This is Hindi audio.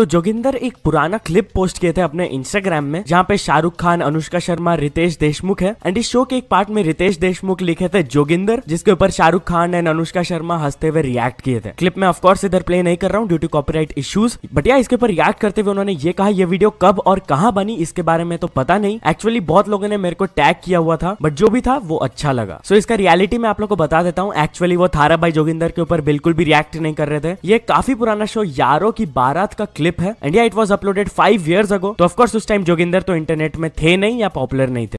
तो जोगिंदर एक पुराना क्लिप पोस्ट किए थे अपने इंस्टाग्राम में जहाँ पे शाहरुख खान अनुष्का शर्मा रितेश देशमुख है एंड इस शो के एक पार्ट में रितेश देशमुख लिखे थे जोगिंदर जिसके ऊपर शाहरुख खान एंड अनुष्का शर्मा हंसते हुए रिएक्ट किए थे क्लिप में ऑफकोर्स इधर प्ले नहीं कर रहा हूँ due to copyright issues but या इसके ऊपर रिएक्ट करते हुए उन्होंने ये कहा ये वीडियो कब और कहाँ बनी इसके बारे में तो पता नहीं एक्चुअली बहुत लोगों ने मेरे को टैग किया हुआ था बट जो भी था वो अच्छा लगा सो इसका रियलिटी मैं आप लोग को बता देता हूँ एक्चुअली वो थारा भाई जोगिंदर के ऊपर बिल्कुल भी रिएक्ट नहीं कर रहे थे ये काफी पुराना शो यारो की बारात का क्लिप क्लिप है and it was uploaded five years ago तो ऑफकोर्स उस टाइम जोगिंदर तो इंटरनेट में थे नहीं या पॉपुलर नहीं थे